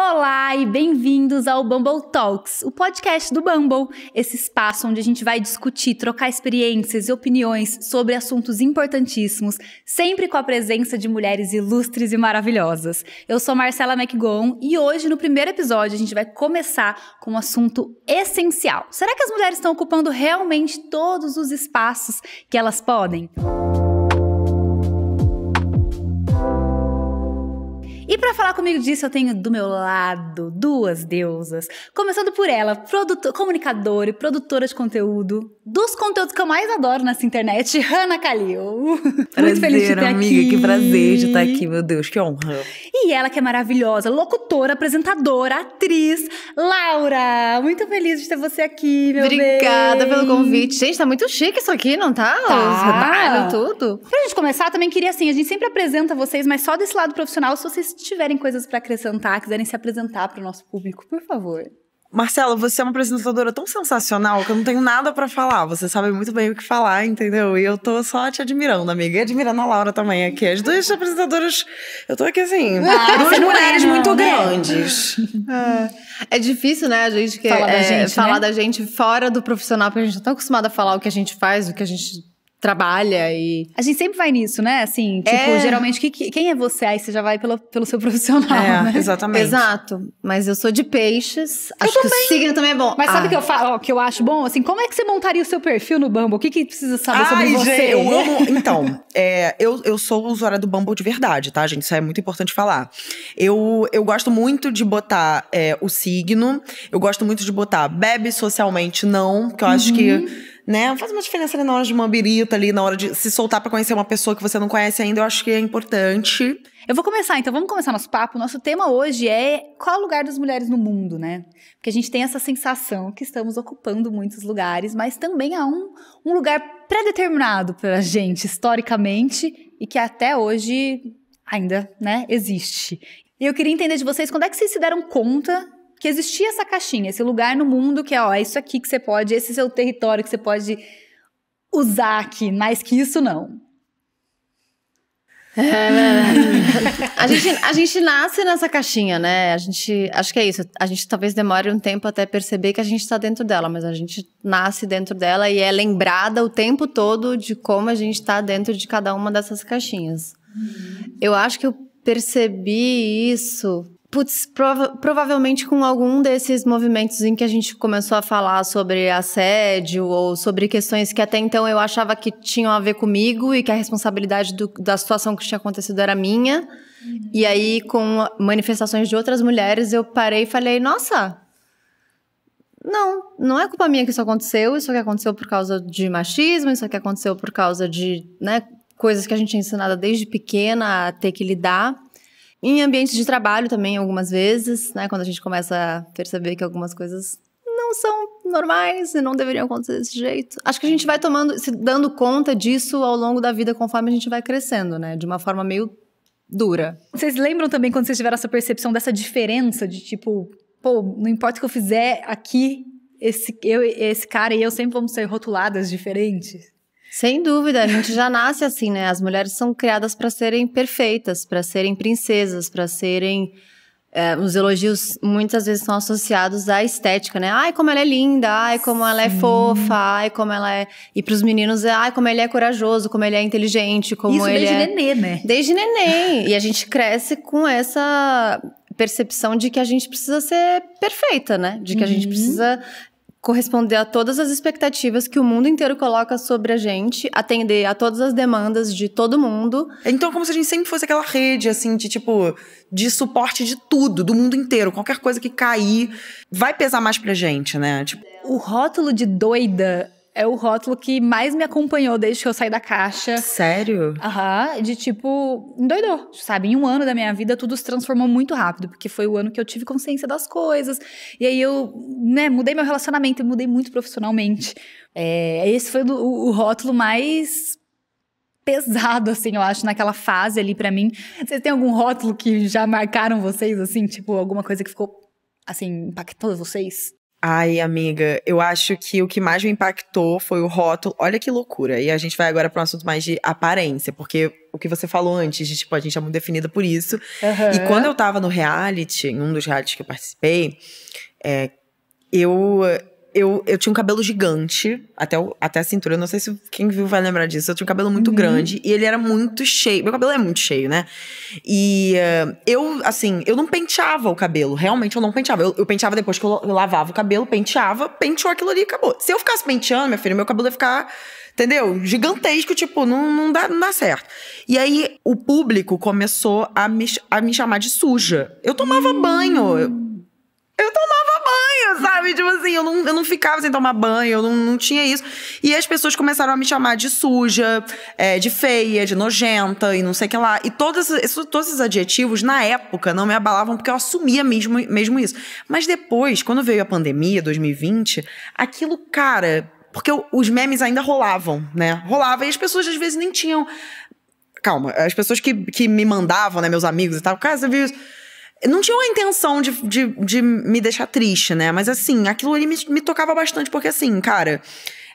Olá e bem-vindos ao Bumble Talks, o podcast do Bumble, esse espaço onde a gente vai discutir, trocar experiências e opiniões sobre assuntos importantíssimos, sempre com a presença de mulheres ilustres e maravilhosas. Eu sou Marcela McGon e hoje, no primeiro episódio, a gente vai começar com um assunto essencial. Será que as mulheres estão ocupando realmente todos os espaços que elas podem? Música E para falar comigo disso, eu tenho do meu lado duas deusas. Começando por ela, produtor, comunicadora e produtora de conteúdo, dos conteúdos que eu mais adoro nessa internet, Hanna Kalil. Prazer, Muito feliz de estar amiga, aqui. que prazer de estar aqui, meu Deus, que honra. E ela que é maravilhosa, locutora, apresentadora, atriz, Laura. Muito feliz de ter você aqui, meu Obrigada bem. pelo convite. Gente, tá muito chique isso aqui, não tá? Tá. Os tudo. Pra gente começar, também queria assim, a gente sempre apresenta vocês, mas só desse lado profissional, se vocês tiverem coisas para acrescentar, quiserem se apresentar para o nosso público, por favor. Marcela, você é uma apresentadora tão sensacional que eu não tenho nada para falar. Você sabe muito bem o que falar, entendeu? E eu tô só te admirando, amiga. E admirando a Laura também aqui. As duas apresentadoras. Eu tô aqui assim. Ah, duas mulheres não, né? muito não, grandes. Né? É. é. difícil, né, a gente que, falar, é, da, gente, né? da gente fora do profissional, porque a gente tá tão acostumada a falar o que a gente faz, o que a gente trabalha e. A gente sempre vai nisso, né? Assim, tipo, é... geralmente, que, que, quem é você? Aí você já vai pelo, pelo seu profissional. É, né? Exatamente. Exato. Mas eu sou de peixes. Eu acho também. que o signo também é bom. Mas ah. sabe o que eu falo, ó, que eu acho bom? Assim, como é que você montaria o seu perfil no Bumble? O que, que precisa saber Ai, sobre você? eu amo. Então, é, eu, eu sou usuária do Bumble de verdade, tá, gente? Isso é muito importante falar. Eu, eu gosto muito de botar é, o signo, eu gosto muito de botar bebe socialmente, não, que eu uhum. acho que uhum né? Faz uma diferença ali na hora de uma birita, ali na hora de se soltar para conhecer uma pessoa que você não conhece ainda, eu acho que é importante. Eu vou começar, então vamos começar nosso papo. Nosso tema hoje é qual é o lugar das mulheres no mundo, né? Porque a gente tem essa sensação que estamos ocupando muitos lugares, mas também há um, um lugar predeterminado para a gente, historicamente, e que até hoje ainda, né, existe. E eu queria entender de vocês quando é que vocês se deram conta que existia essa caixinha, esse lugar no mundo que é, ó, é isso aqui que você pode, esse seu território que você pode usar aqui, mais que isso não. É, a, gente, a gente nasce nessa caixinha, né? A gente. Acho que é isso. A gente talvez demore um tempo até perceber que a gente está dentro dela, mas a gente nasce dentro dela e é lembrada o tempo todo de como a gente está dentro de cada uma dessas caixinhas. Uhum. Eu acho que eu percebi isso Putz, prova provavelmente com algum desses movimentos em que a gente começou a falar sobre assédio ou sobre questões que até então eu achava que tinham a ver comigo e que a responsabilidade do, da situação que tinha acontecido era minha. Uhum. E aí, com manifestações de outras mulheres, eu parei e falei: nossa, não, não é culpa minha que isso aconteceu, isso que aconteceu por causa de machismo, isso que aconteceu por causa de né, coisas que a gente é ensinada desde pequena a ter que lidar. Em ambientes de trabalho também, algumas vezes, né? Quando a gente começa a perceber que algumas coisas não são normais e não deveriam acontecer desse jeito. Acho que a gente vai tomando, se dando conta disso ao longo da vida conforme a gente vai crescendo, né? De uma forma meio dura. Vocês lembram também quando vocês tiveram essa percepção dessa diferença de tipo, pô, não importa o que eu fizer aqui, esse, eu, esse cara e eu sempre vamos ser rotuladas diferentes? Sem dúvida, a gente já nasce assim, né? As mulheres são criadas para serem perfeitas, para serem princesas, para serem. É, os elogios muitas vezes são associados à estética, né? Ai, como ela é linda, ai, como ela é Sim. fofa, ai, como ela é. E para os meninos é, ai, como ele é corajoso, como ele é inteligente, como Isso ele. Desde é... nenê, né? Desde neném. e a gente cresce com essa percepção de que a gente precisa ser perfeita, né? De que uhum. a gente uhum. precisa corresponder a todas as expectativas que o mundo inteiro coloca sobre a gente, atender a todas as demandas de todo mundo. Então, como se a gente sempre fosse aquela rede, assim, de tipo, de suporte de tudo, do mundo inteiro. Qualquer coisa que cair vai pesar mais pra gente, né? Tipo... O rótulo de doida é o rótulo que mais me acompanhou desde que eu saí da caixa. Sério? Aham, uhum, de tipo, endoidou, sabe? Em um ano da minha vida, tudo se transformou muito rápido, porque foi o ano que eu tive consciência das coisas. E aí eu, né, mudei meu relacionamento, mudei muito profissionalmente. É, esse foi o, o rótulo mais pesado, assim, eu acho, naquela fase ali para mim. Vocês têm algum rótulo que já marcaram vocês, assim? Tipo, alguma coisa que ficou, assim, impactou vocês? Ai, amiga, eu acho que o que mais me impactou foi o rótulo. Olha que loucura. E a gente vai agora para um assunto mais de aparência, porque o que você falou antes, tipo, a gente é muito definida por isso. Uhum. E quando eu tava no reality, em um dos realities que eu participei, é, eu eu, eu tinha um cabelo gigante, até, o, até a cintura. Eu não sei se quem viu vai lembrar disso. Eu tinha um cabelo muito uhum. grande e ele era muito cheio. Meu cabelo é muito cheio, né? E uh, eu, assim, eu não penteava o cabelo. Realmente eu não penteava. Eu, eu penteava depois que eu, eu, lavava o cabelo, penteava, penteou aquilo ali e acabou. Se eu ficasse penteando, minha filha, meu cabelo ia ficar. Entendeu? Gigantesco, tipo, não, não, dá, não dá certo. E aí, o público começou a me, a me chamar de suja. Eu tomava hum. banho sabe? Tipo assim, eu não, eu não ficava sem tomar banho, eu não, não tinha isso. E as pessoas começaram a me chamar de suja, é, de feia, de nojenta e não sei o que lá. E todos esses, todos esses adjetivos, na época, não me abalavam porque eu assumia mesmo, mesmo isso. Mas depois, quando veio a pandemia, 2020, aquilo, cara. Porque os memes ainda rolavam, né? Rolava e as pessoas às vezes nem tinham calma, as pessoas que, que me mandavam, né, meus amigos e tal, cara, você viu isso? Não tinha uma intenção de, de, de me deixar triste, né? Mas assim, aquilo ali me, me tocava bastante, porque assim, cara.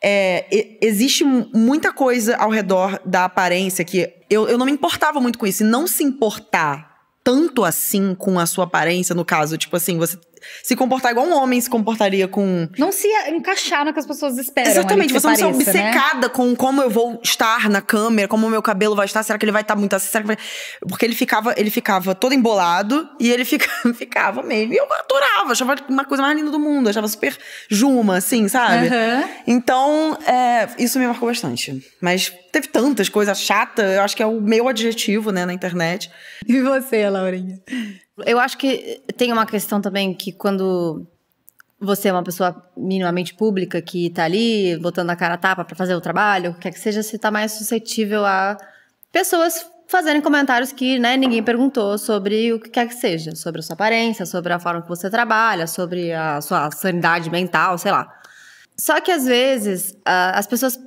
É, existe muita coisa ao redor da aparência que eu, eu não me importava muito com isso. E não se importar tanto assim com a sua aparência, no caso, tipo assim, você se comportar igual um homem se comportaria com. Não se encaixar no que as pessoas esperam. Exatamente, você pareça, não ser né? obcecada né? com como eu vou estar na câmera, como o meu cabelo vai estar, será que ele vai estar muito assim? Será que vai... Porque ele ficava, ele ficava todo embolado e ele fica, ficava meio. E eu adorava, achava uma coisa mais linda do mundo, achava super Juma, assim, sabe? Uhum. Então, é, isso me marcou bastante. Mas teve tantas coisas chata, eu acho que é o meu adjetivo, né, na internet. E você, Laurinha? Eu acho que tem uma questão também que quando você é uma pessoa minimamente pública que está ali botando a cara a tapa para fazer o trabalho, o que quer que seja, você está mais suscetível a pessoas fazerem comentários que né, ninguém perguntou sobre o que quer que seja, sobre a sua aparência, sobre a forma que você trabalha, sobre a sua sanidade mental, sei lá. Só que às vezes as pessoas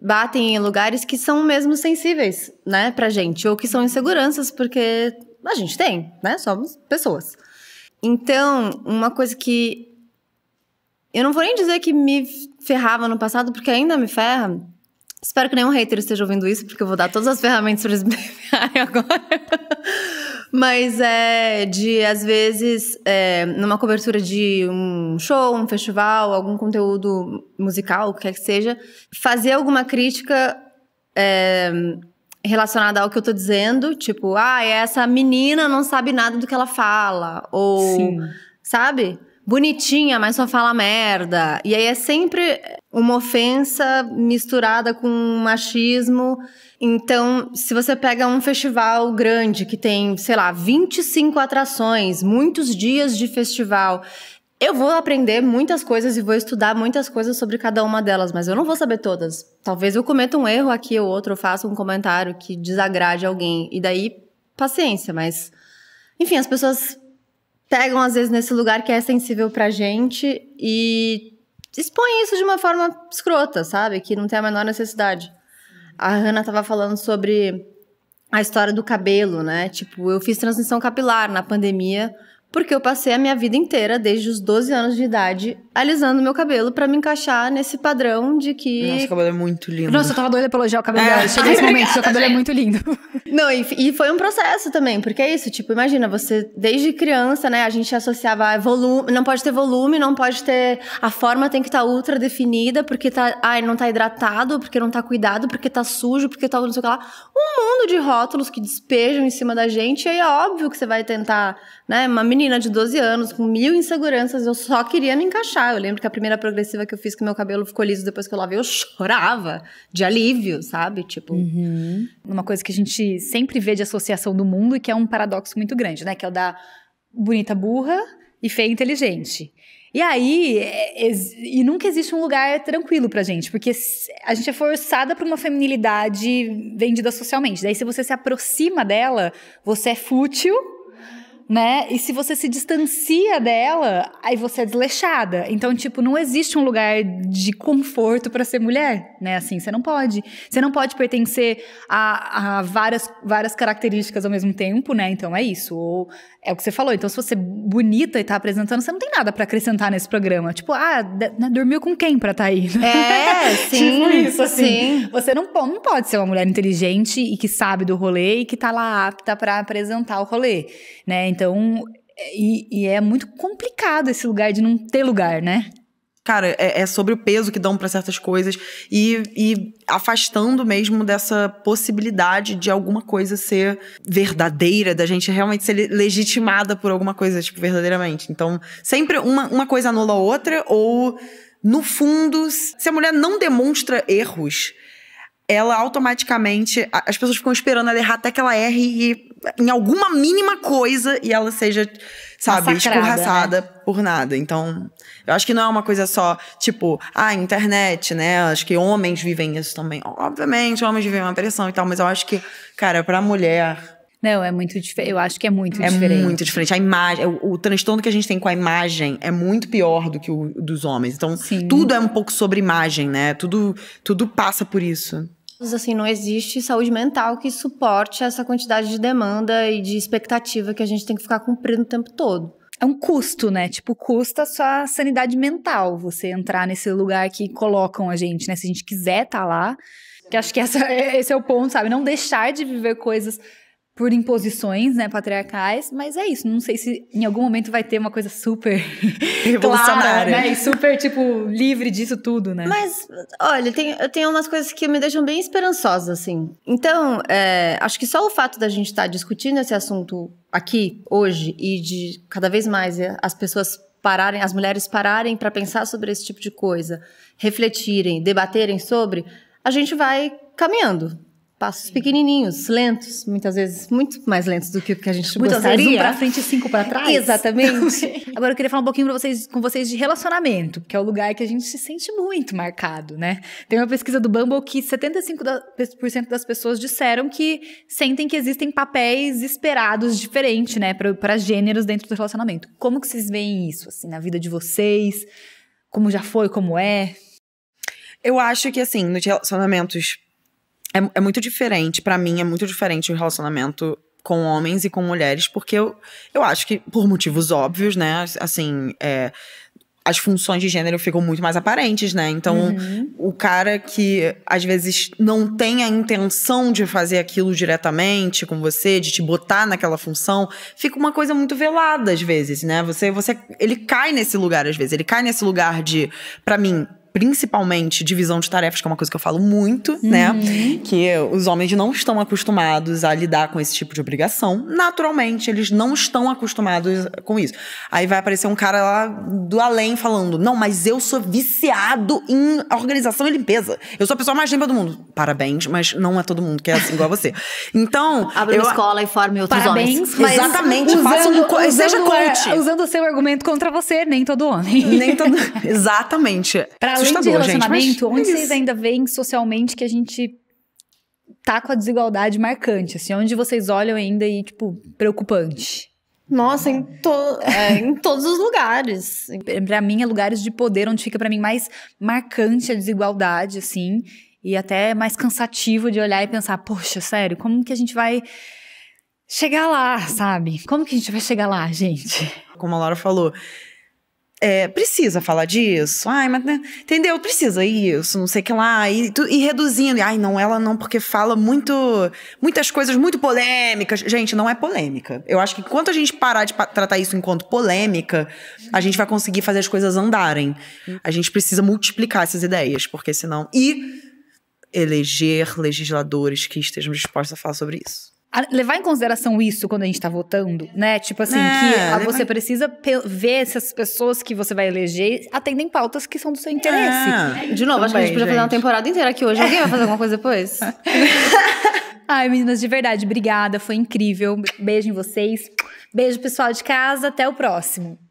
batem em lugares que são mesmo sensíveis, né, pra gente, ou que são inseguranças, porque a gente tem, né? Somos pessoas. Então, uma coisa que. Eu não vou nem dizer que me ferrava no passado, porque ainda me ferra. Espero que nenhum hater esteja ouvindo isso, porque eu vou dar todas as ferramentas para eles me ferrarem agora. Mas é de, às vezes, é, numa cobertura de um show, um festival, algum conteúdo musical, o que quer que seja, fazer alguma crítica é, relacionada ao que eu tô dizendo, tipo, ah, essa menina não sabe nada do que ela fala, ou Sim. sabe? Bonitinha, mas só fala merda. E aí é sempre uma ofensa misturada com machismo. Então, se você pega um festival grande que tem, sei lá, 25 atrações, muitos dias de festival, eu vou aprender muitas coisas e vou estudar muitas coisas sobre cada uma delas, mas eu não vou saber todas. Talvez eu cometa um erro aqui ou outro, faça um comentário que desagrade alguém. E daí, paciência, mas. Enfim, as pessoas pegam, às vezes, nesse lugar que é sensível pra gente e expõem isso de uma forma escrota, sabe? Que não tem a menor necessidade. A Hannah tava falando sobre a história do cabelo, né? Tipo, eu fiz transição capilar na pandemia porque eu passei a minha vida inteira, desde os 12 anos de idade, alisando meu cabelo para me encaixar nesse padrão de que. Nossa, o cabelo é muito lindo. Nossa, eu tava doida elogiar o cabelo é. Chega nesse momento, seu cabelo é muito lindo. Não, e, e, foi um processo também, porque é isso, tipo, imagina, você desde criança, né, a gente associava volume, não pode ter volume, não pode ter. A forma tem que estar tá ultra definida, porque tá. Ai, não tá hidratado, porque não tá cuidado, porque tá sujo, porque tá não sei o que lá. Um mundo de rótulos que despejam em cima da gente, e aí é óbvio que você vai tentar, né, uma menina de 12 anos, com mil inseguranças, eu só queria me encaixar. Eu lembro que a primeira progressiva que eu fiz, que meu cabelo ficou liso depois que eu lavei, eu chorava de alívio, sabe? Tipo. Uhum. Uma coisa que a gente sempre vê de associação do mundo e que é um paradoxo muito grande, né? Que é o da bonita burra e feia inteligente. E aí, é, e nunca existe um lugar tranquilo pra gente, porque a gente é forçada pra uma feminilidade vendida socialmente. Daí, se você se aproxima dela, você é fútil né? E se você se distancia dela, aí você é desleixada. Então, tipo, não existe um lugar de conforto para ser mulher, né? Assim, você não pode. Você não pode pertencer a, a, várias, várias características ao mesmo tempo, né? Então é isso. Ou é o que você falou. Então, se você é bonita e tá apresentando, você não tem nada para acrescentar nesse programa. Tipo, ah, né, dormiu com quem pra tá aí? É, tipo sim. tipo isso, assim. Sim. Você não, não pode ser uma mulher inteligente e que sabe do rolê e que tá lá apta para apresentar o rolê, né? Então, e, e é muito complicado esse lugar de não ter lugar, né? cara, é, é, sobre o peso que dão para certas coisas e, e, afastando mesmo dessa possibilidade de alguma coisa ser verdadeira, da gente realmente ser legitimada por alguma coisa, tipo, verdadeiramente. Então, sempre uma, uma coisa anula a outra ou. No fundo, se a mulher não demonstra erros, ela automaticamente. As pessoas ficam esperando ela errar até que ela erre e, em alguma mínima coisa e ela seja, sabe, Massacrada, escorraçada né? por nada. Então, eu acho que não é uma coisa só, tipo, ah, internet, né? Acho que homens vivem isso também. Obviamente, homens vivem uma pressão e tal, mas eu acho que, cara, pra mulher não, é muito diferente. Eu acho que é muito é diferente. É muito diferente. A imagem, é, o, o, transtorno que a gente tem com a imagem é muito pior do que o dos homens. Então, Sim. tudo é um pouco sobre imagem, né? Tudo, tudo passa por isso. Assim, não existe saúde mental que suporte essa quantidade de demanda e de expectativa que a gente tem que ficar cumprindo o tempo todo é um custo, né? Tipo, custa a sua sanidade mental você entrar nesse lugar que colocam a gente, né? Se a gente quiser estar tá lá. Que acho que essa, esse é o ponto, sabe? Não deixar de viver coisas por imposições, né, patriarcais, mas é isso, não sei se em algum momento vai ter uma coisa super revolucionária, clara, né, e super, tipo, livre disso tudo, né. Mas, olha, tem, eu tenho umas coisas que me deixam bem esperançosa, assim. Então, é, acho que só o fato da gente estar tá discutindo esse assunto aqui, hoje, e de cada vez mais é, as pessoas pararem, as mulheres pararem para pensar sobre esse tipo de coisa, refletirem, debaterem sobre, a gente vai caminhando, passos pequenininhos, lentos, muitas vezes muito mais lentos do que o que a gente muitas gostaria. vezes um para frente e cinco para trás. Exatamente. Agora eu queria falar um pouquinho vocês, com vocês de relacionamento, que é o lugar que a gente se sente muito marcado, né? Tem uma pesquisa do Bumble que 75% das pessoas disseram que sentem que existem papéis esperados diferentes, né, para gêneros dentro do relacionamento. Como que vocês veem isso assim na vida de vocês? Como já foi, como é? Eu acho que assim, nos relacionamentos é, é muito diferente, para mim, é muito diferente o relacionamento com homens e com mulheres, porque eu, eu acho que, por motivos óbvios, né, assim, é, as funções de gênero ficam muito mais aparentes, né? Então, uhum. o cara que às vezes não tem a intenção de fazer aquilo diretamente com você, de te botar naquela função, fica uma coisa muito velada às vezes, né? Você você ele cai nesse lugar às vezes, ele cai nesse lugar de para mim principalmente divisão de tarefas, que é uma coisa que eu falo muito, né? uhum. né? Que os homens não estão acostumados a lidar com esse tipo de obrigação. Naturalmente, eles não estão acostumados com isso. Aí vai aparecer um cara lá do além falando: Não, mas eu sou viciado em organização e limpeza. Eu sou a pessoa mais limpa do mundo. Parabéns, mas não é todo mundo que é assim igual a você. Então. Abre uma escola e forme outros parabéns, homens. Mas Exatamente. Usando, faça um, usando, seja coach. usando o seu argumento contra você, nem todo homem. Nem todo. Exatamente. Pra de relacionamento, gente, onde é vocês ainda veem socialmente que a gente tá com a desigualdade marcante? Assim, onde vocês olham ainda e, tipo, preocupante? Nossa, em, to é, em todos os lugares. Para mim, é lugares de poder onde fica para mim mais marcante a desigualdade, assim, e até mais cansativo de olhar e pensar, poxa, sério, como que a gente vai chegar lá, sabe? Como que a gente vai chegar lá, gente? Como a Laura falou, é, precisa falar disso, ai, mas né, entendeu? Precisa isso, não sei o que lá, e, tu, e reduzindo, e, ai, não, ela não, porque fala muito, muitas coisas muito polêmicas. Gente, não é polêmica. Eu acho que enquanto a gente parar de tratar isso enquanto polêmica, a gente vai conseguir fazer as coisas andarem. A gente precisa multiplicar essas ideias, porque senão. E eleger legisladores que estejam dispostos a falar sobre isso levar em consideração isso quando a gente tá votando, né? Tipo assim, é, que você precisa ver se as pessoas que você vai eleger atendem pautas que são do seu interesse. É. De novo, Também, acho que a gente podia fazer uma temporada inteira aqui hoje. Alguém vai fazer alguma coisa depois? Ai, meninas, de verdade, obrigada. Foi incrível. Beijo em vocês. Beijo, pessoal de casa. Até o próximo.